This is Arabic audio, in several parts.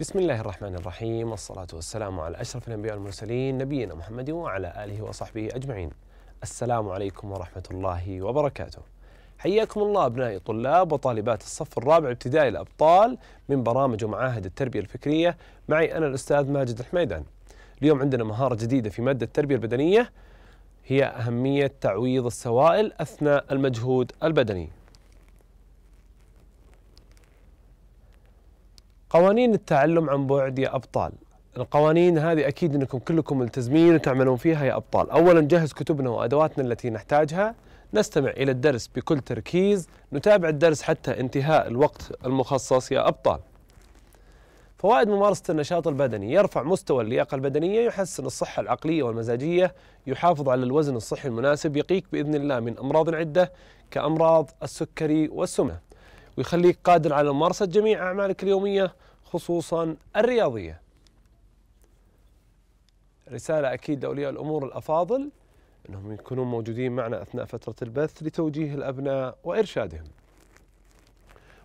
بسم الله الرحمن الرحيم والصلاة والسلام على أشرف الأنبياء والمرسلين نبينا محمد وعلى آله وصحبه أجمعين السلام عليكم ورحمة الله وبركاته حياكم الله أبنائي طلاب وطالبات الصف الرابع ابتدائي الأبطال من برامج ومعاهد التربية الفكرية معي أنا الأستاذ ماجد الحميدان اليوم عندنا مهارة جديدة في مادة التربية البدنية هي أهمية تعويض السوائل أثناء المجهود البدني قوانين التعلم عن بعد يا ابطال القوانين هذه اكيد انكم كلكم ملتزمين وتعملون فيها يا ابطال اولا نجهز كتبنا وادواتنا التي نحتاجها نستمع الى الدرس بكل تركيز نتابع الدرس حتى انتهاء الوقت المخصص يا ابطال فوائد ممارسة النشاط البدني يرفع مستوى اللياقة البدنية يحسن الصحة العقلية والمزاجية يحافظ على الوزن الصحي المناسب يقيك بإذن الله من أمراض عدة كأمراض السكري والسمنة ويخليك قادر على ممارسة جميع أعمالك اليومية خصوصا الرياضية رسالة أكيد لأولياء الأمور الأفاضل أنهم يكونون موجودين معنا أثناء فترة البث لتوجيه الأبناء وإرشادهم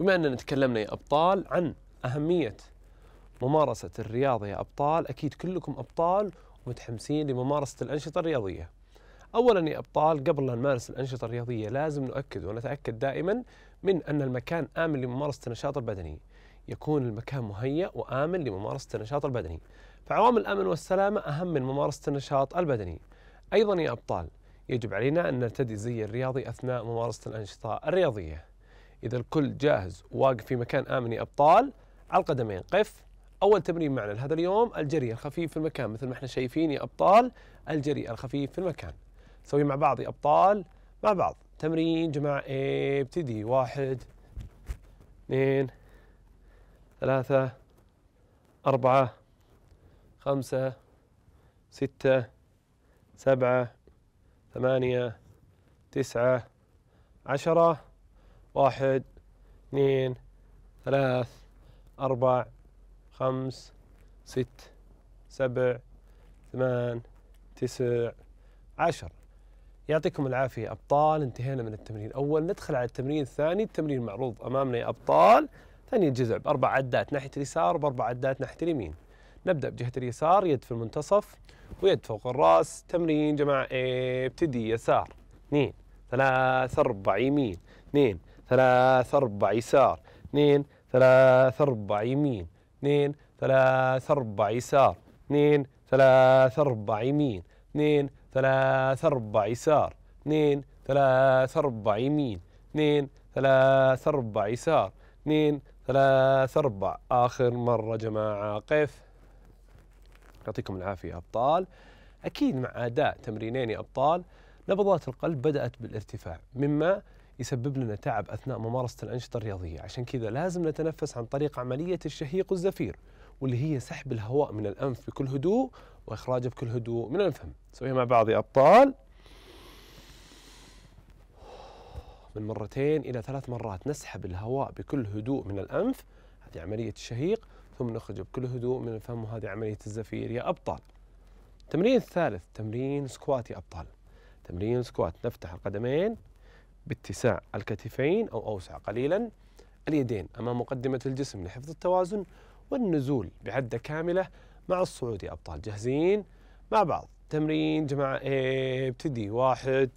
بما أننا تكلمنا يا أبطال عن أهمية ممارسة الرياضة يا أبطال أكيد كلكم أبطال ومتحمسين لممارسة الأنشطة الرياضية أولا يا أبطال قبل لا نمارس الأنشطة الرياضية لازم نؤكد ونتأكد دائما من أن المكان آمن لممارسة النشاط البدني يكون المكان مهيأ وآمن لممارسة النشاط البدني فعوامل الأمن والسلامة أهم من ممارسة النشاط البدني أيضا يا أبطال يجب علينا أن نرتدي الزي الرياضي أثناء ممارسة الأنشطة الرياضية إذا الكل جاهز وواقف في مكان آمن يا أبطال على القدمين قف أول تمرين معنا لهذا اليوم الجري الخفيف في المكان مثل ما احنا شايفين يا أبطال الجري الخفيف في المكان سوي مع بعض يا أبطال مع بعض تمرين جماعة ابتدي واحد اثنين ثلاثة أربعة خمسة ستة سبعة ثمانية تسعة عشرة واحد اثنين ثلاث أربع خمس ست سبع ثمان تسع عشر يعطيكم العافية أبطال انتهينا من التمرين الأول ندخل على التمرين الثاني التمرين معروض أمامنا يا أبطال ثاني جزء بأربع عدات ناحية اليسار وبأربع عدات ناحية اليمين نبدأ بجهة اليسار يد في المنتصف ويد فوق الرأس تمرين جماعة ابتدي يسار اثنين ثلاث أربع يمين اثنين ثلاث أربع يسار اثنين ثلاث أربع يمين اثنين ثلاث أربع يسار اثنين ثلاث أربع يمين اثنين ثلاثة أربع يسار اثنين ثلاثة أربع يمين اثنين ثلاثة أربع يسار اثنين ثلاثة أربع آخر مرة جماعة قف يعطيكم العافية أبطال أكيد مع أداء تمرينين يا أبطال نبضات القلب بدأت بالارتفاع مما يسبب لنا تعب أثناء ممارسة الأنشطة الرياضية عشان كذا لازم نتنفس عن طريق عملية الشهيق والزفير واللي هي سحب الهواء من الأنف بكل هدوء وإخراجه بكل هدوء من الفم نسويها مع بعض يا أبطال من مرتين إلى ثلاث مرات نسحب الهواء بكل هدوء من الأنف هذه عملية الشهيق ثم نخرجه بكل هدوء من الفم وهذه عملية الزفير يا أبطال التمرين الثالث تمرين سكوات يا أبطال تمرين سكوات نفتح القدمين باتساع الكتفين أو أوسع قليلا اليدين أمام مقدمة الجسم لحفظ التوازن والنزول بعدة كاملة مع الصعود أبطال جاهزين مع بعض تمرين جماعة إيه ابتدي واحد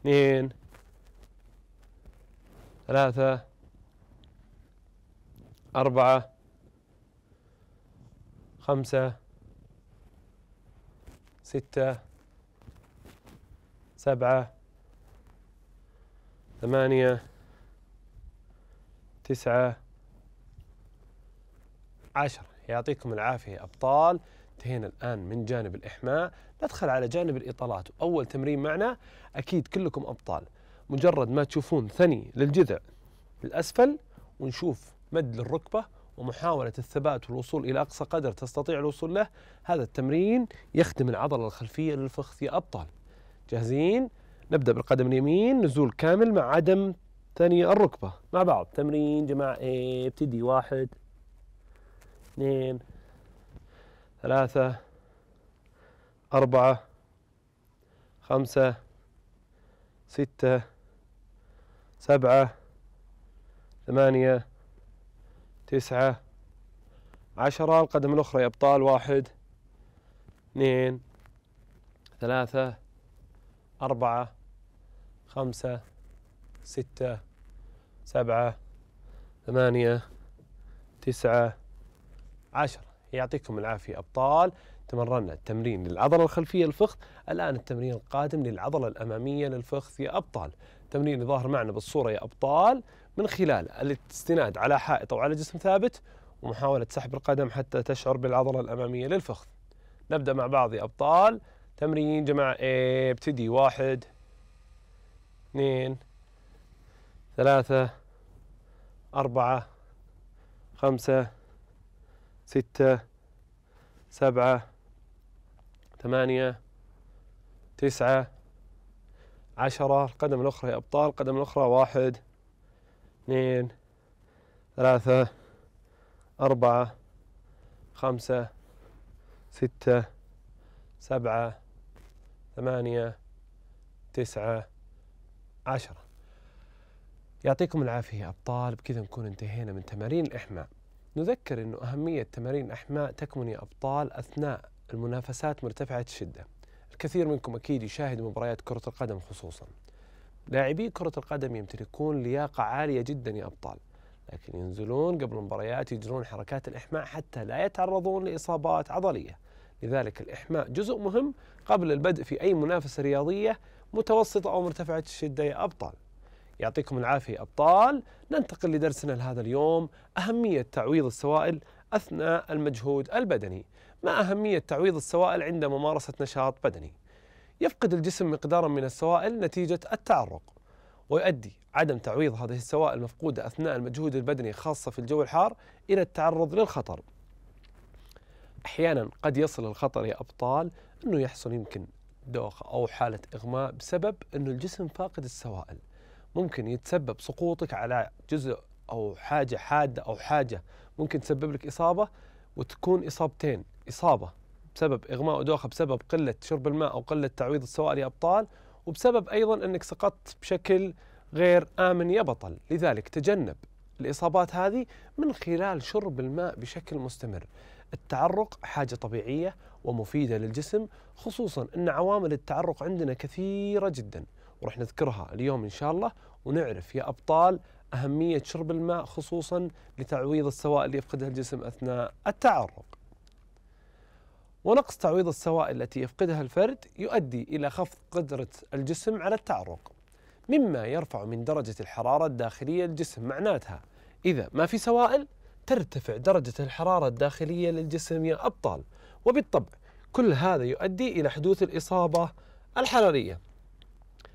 اثنين ثلاثة أربعة خمسة ستة سبعة ثمانية تسعة عشر يعطيكم العافية أبطال انتهينا الآن من جانب الإحماء ندخل على جانب الإطالات وأول تمرين معنا أكيد كلكم أبطال مجرد ما تشوفون ثني للجذع الأسفل ونشوف مد للركبة ومحاولة الثبات والوصول إلى أقصى قدر تستطيع الوصول له هذا التمرين يخدم العضلة الخلفية للفخذ يا أبطال جاهزين؟ نبدأ بالقدم اليمين نزول كامل مع عدم ثني الركبة مع بعض تمرين جماعة ابتدي واحد اثنين ثلاثة أربعة خمسة ستة سبعة ثمانية تسعة عشرة القدم الأخرى يا أبطال واحد اثنين ثلاثة أربعة خمسة ستة سبعة ثمانية تسعة عشرة يعطيكم العافية أبطال تمرنا التمرين للعضلة الخلفية الفخذ الآن التمرين القادم للعضلة الأمامية للفخذ يا أبطال تمرين ظاهر معنا بالصورة يا أبطال من خلال الاستناد على حائط أو على جسم ثابت ومحاولة سحب القدم حتى تشعر بالعضلة الأمامية للفخذ نبدأ مع بعض يا أبطال تمرين جماعة ايه ابتدي واحد اثنين ثلاثة أربعة خمسة ستة سبعة ثمانية تسعة عشرة القدم الأخرى يا أبطال القدم الأخرى واحد اثنين ثلاثة أربعة خمسة ستة سبعة ثمانية تسعة عشرة يعطيكم العافية يا أبطال بكذا نكون انتهينا من تمارين الإحماء نذكر أن أهمية تمارين أحماء تكمن يا أبطال أثناء المنافسات مرتفعة الشدة الكثير منكم أكيد يشاهد مباريات كرة القدم خصوصا لاعبي كرة القدم يمتلكون لياقة عالية جدا يا أبطال لكن ينزلون قبل المباريات يجرون حركات الإحماء حتى لا يتعرضون لإصابات عضلية لذلك الإحماء جزء مهم قبل البدء في أي منافسة رياضية متوسطة أو مرتفعة الشدة يا أبطال يعطيكم العافية أبطال ننتقل لدرسنا لهذا اليوم أهمية تعويض السوائل أثناء المجهود البدني ما أهمية تعويض السوائل عند ممارسة نشاط بدني يفقد الجسم مقدارا من السوائل نتيجة التعرق ويؤدي عدم تعويض هذه السوائل المفقودة أثناء المجهود البدني خاصة في الجو الحار إلى التعرض للخطر أحيانا قد يصل الخطر يا أبطال أنه يحصل يمكن دوخة أو حالة إغماء بسبب أنه الجسم فاقد السوائل ممكن يتسبب سقوطك على جزء او حاجه حاده او حاجه ممكن تسبب لك اصابه وتكون اصابتين اصابه بسبب اغماء ودوخه بسبب قله شرب الماء او قله تعويض السوائل يا ابطال وبسبب ايضا انك سقطت بشكل غير امن يا بطل لذلك تجنب الاصابات هذه من خلال شرب الماء بشكل مستمر التعرق حاجه طبيعيه ومفيده للجسم خصوصا ان عوامل التعرق عندنا كثيره جدا وراح نذكرها اليوم إن شاء الله ونعرف يا أبطال أهمية شرب الماء خصوصا لتعويض السوائل اللي يفقدها الجسم أثناء التعرق ونقص تعويض السوائل التي يفقدها الفرد يؤدي إلى خفض قدرة الجسم على التعرق مما يرفع من درجة الحرارة الداخلية للجسم معناتها إذا ما في سوائل ترتفع درجة الحرارة الداخلية للجسم يا أبطال وبالطبع كل هذا يؤدي إلى حدوث الإصابة الحرارية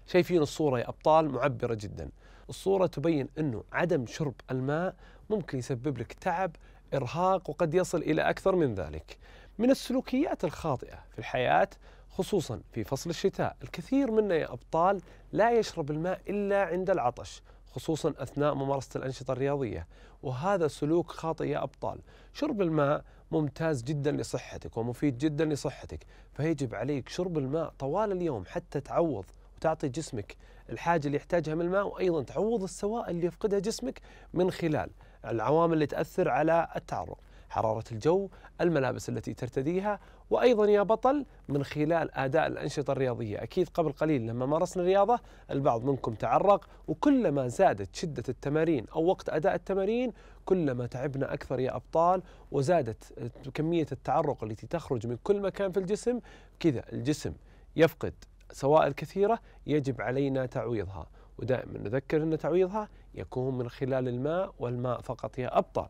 شايفين الصورة يا أبطال معبرة جدا الصورة تبين أنه عدم شرب الماء ممكن يسبب لك تعب إرهاق وقد يصل إلى أكثر من ذلك من السلوكيات الخاطئة في الحياة خصوصا في فصل الشتاء الكثير منا يا أبطال لا يشرب الماء إلا عند العطش خصوصا أثناء ممارسة الأنشطة الرياضية وهذا سلوك خاطئ يا أبطال شرب الماء ممتاز جدا لصحتك ومفيد جدا لصحتك فيجب عليك شرب الماء طوال اليوم حتى تعوض تعطي جسمك الحاجه اللي يحتاجها من الماء وايضا تعوض السوائل اللي يفقدها جسمك من خلال العوامل اللي تاثر على التعرق حراره الجو، الملابس التي ترتديها وايضا يا بطل من خلال اداء الانشطه الرياضيه، اكيد قبل قليل لما مارسنا الرياضه البعض منكم تعرق وكلما زادت شده التمارين او وقت اداء التمارين كلما تعبنا اكثر يا ابطال وزادت كميه التعرق التي تخرج من كل مكان في الجسم، كذا الجسم يفقد سوائل كثيرة يجب علينا تعويضها ودائما نذكر أن تعويضها يكون من خلال الماء والماء فقط يا أبطال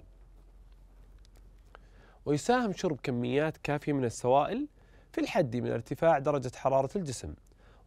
ويساهم شرب كميات كافية من السوائل في الحد من ارتفاع درجة حرارة الجسم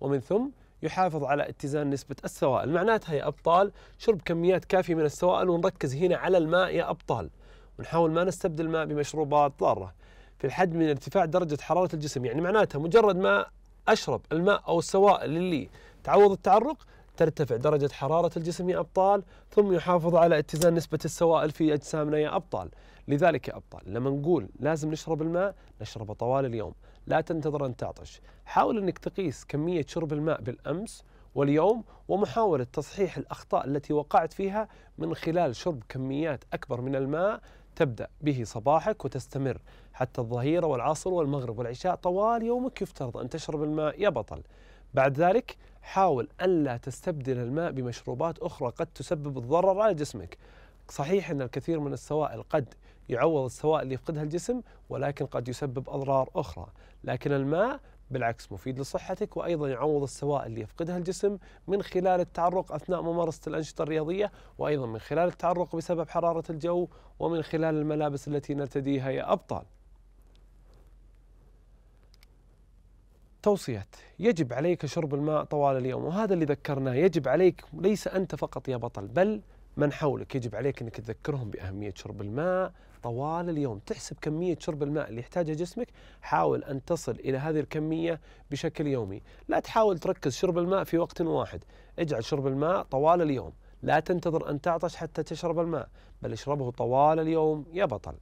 ومن ثم يحافظ على اتزان نسبة السوائل معناتها يا أبطال شرب كميات كافية من السوائل ونركز هنا على الماء يا أبطال ونحاول ما نستبدل الماء بمشروبات ضارة في الحد من ارتفاع درجة حرارة الجسم يعني معناتها مجرد ما أشرب الماء أو السوائل اللي تعوض التعرق ترتفع درجة حرارة الجسم يا أبطال ثم يحافظ على اتزان نسبة السوائل في أجسامنا يا أبطال لذلك يا أبطال لما نقول لازم نشرب الماء نشربه طوال اليوم لا تنتظر أن تعطش حاول أنك تقيس كمية شرب الماء بالأمس واليوم ومحاولة تصحيح الأخطاء التي وقعت فيها من خلال شرب كميات أكبر من الماء تبدأ به صباحك وتستمر حتى الظهيرة والعصر والمغرب والعشاء طوال يومك يفترض أن تشرب الماء يا بطل بعد ذلك حاول ألا تستبدل الماء بمشروبات أخرى قد تسبب الضرر على جسمك صحيح أن الكثير من السوائل قد يعوض السوائل اللي يفقدها الجسم ولكن قد يسبب أضرار أخرى لكن الماء بالعكس مفيد لصحتك وأيضا يعوض السوائل اللي يفقدها الجسم من خلال التعرق أثناء ممارسة الأنشطة الرياضية وأيضا من خلال التعرق بسبب حرارة الجو ومن خلال الملابس التي نرتديها يا أبطال توصيات يجب عليك شرب الماء طوال اليوم وهذا اللي ذكرناه يجب عليك ليس أنت فقط يا بطل بل من حولك يجب عليك أنك تذكرهم بأهمية شرب الماء طوال اليوم تحسب كمية شرب الماء اللي يحتاجها جسمك حاول أن تصل إلى هذه الكمية بشكل يومي لا تحاول تركز شرب الماء في وقت واحد اجعل شرب الماء طوال اليوم لا تنتظر أن تعطش حتى تشرب الماء بل اشربه طوال اليوم يا بطل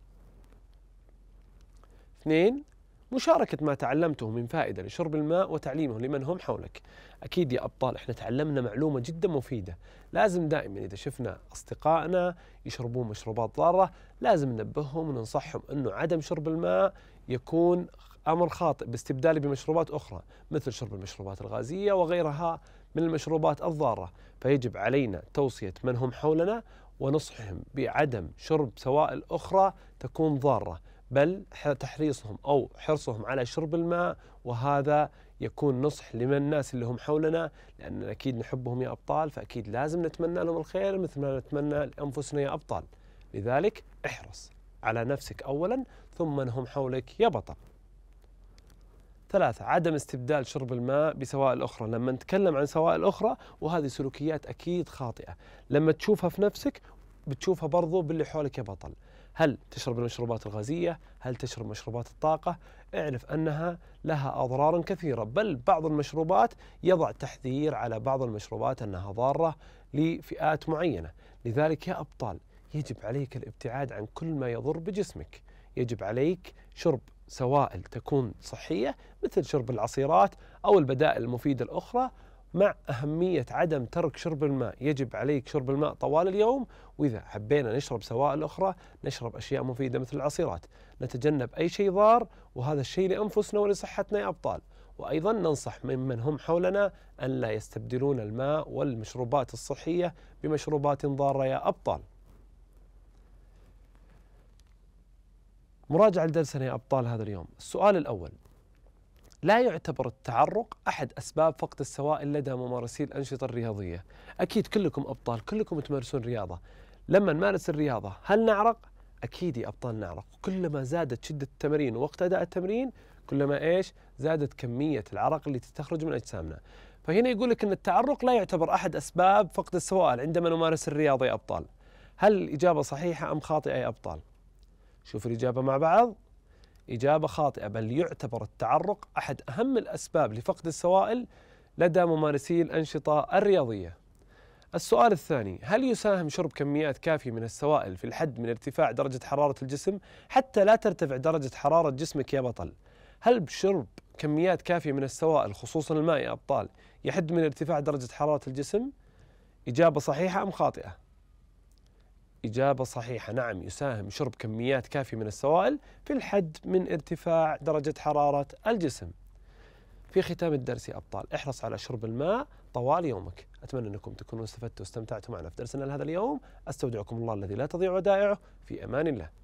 اثنين مشاركة ما تعلمته من فائدة لشرب الماء وتعليمه لمن هم حولك أكيد يا أبطال إحنا تعلمنا معلومة جدا مفيدة لازم دائما إذا شفنا أصدقائنا يشربون مشروبات ضارة لازم ننبههم وننصحهم أنه عدم شرب الماء يكون أمر خاطئ باستبداله بمشروبات أخرى مثل شرب المشروبات الغازية وغيرها من المشروبات الضارة فيجب علينا توصية من هم حولنا ونصحهم بعدم شرب سوائل أخرى تكون ضارة بل تحريصهم أو حرصهم على شرب الماء وهذا يكون نصح لمن الناس اللي هم حولنا لأن أكيد نحبهم يا أبطال فأكيد لازم نتمنى لهم الخير مثل ما نتمنى لأنفسنا يا أبطال لذلك احرص على نفسك أولا ثم من هم حولك يا بطل ثلاثة عدم استبدال شرب الماء بسوائل أخرى لما نتكلم عن سوائل أخرى وهذه سلوكيات أكيد خاطئة لما تشوفها في نفسك بتشوفها برضو باللي حولك يا بطل هل تشرب المشروبات الغازية هل تشرب مشروبات الطاقة اعرف أنها لها أضرارا كثيرة بل بعض المشروبات يضع تحذير على بعض المشروبات أنها ضارة لفئات معينة لذلك يا أبطال يجب عليك الابتعاد عن كل ما يضر بجسمك يجب عليك شرب سوائل تكون صحية مثل شرب العصيرات أو البدائل المفيدة الأخرى مع أهمية عدم ترك شرب الماء يجب عليك شرب الماء طوال اليوم وإذا حبينا نشرب سوائل أخرى نشرب أشياء مفيدة مثل العصيرات نتجنب أي شيء ضار وهذا الشيء لأنفسنا ولصحتنا يا أبطال وأيضا ننصح ممن هم حولنا أن لا يستبدلون الماء والمشروبات الصحية بمشروبات ضارة يا أبطال مراجعة لدرسنا يا أبطال هذا اليوم السؤال الأول لا يعتبر التعرق احد اسباب فقد السوائل لدى ممارسي الانشطه الرياضيه، اكيد كلكم ابطال، كلكم تمارسون رياضه. لما نمارس الرياضه هل نعرق؟ اكيد يا ابطال نعرق، كلما زادت شده التمرين ووقت اداء التمرين كلما ايش؟ زادت كميه العرق اللي تستخرج من اجسامنا. فهنا يقول لك ان التعرق لا يعتبر احد اسباب فقد السوائل عندما نمارس الرياضه يا ابطال. هل الاجابه صحيحه ام خاطئه يا ابطال؟ شوف الاجابه مع بعض. إجابة خاطئة بل يعتبر التعرق أحد أهم الأسباب لفقد السوائل لدى ممارسي الأنشطة الرياضية السؤال الثاني هل يساهم شرب كميات كافية من السوائل في الحد من ارتفاع درجة حرارة الجسم حتى لا ترتفع درجة حرارة جسمك يا بطل هل بشرب كميات كافية من السوائل خصوصا الماء يا أبطال يحد من ارتفاع درجة حرارة الجسم إجابة صحيحة أم خاطئة إجابة صحيحة نعم يساهم شرب كميات كافية من السوائل في الحد من ارتفاع درجة حرارة الجسم في ختام الدرس يا أبطال احرص على شرب الماء طوال يومك أتمنى أنكم تكونوا استفدتوا واستمتعتوا معنا في درسنا لهذا اليوم أستودعكم الله الذي لا تضيع ودائعه في أمان الله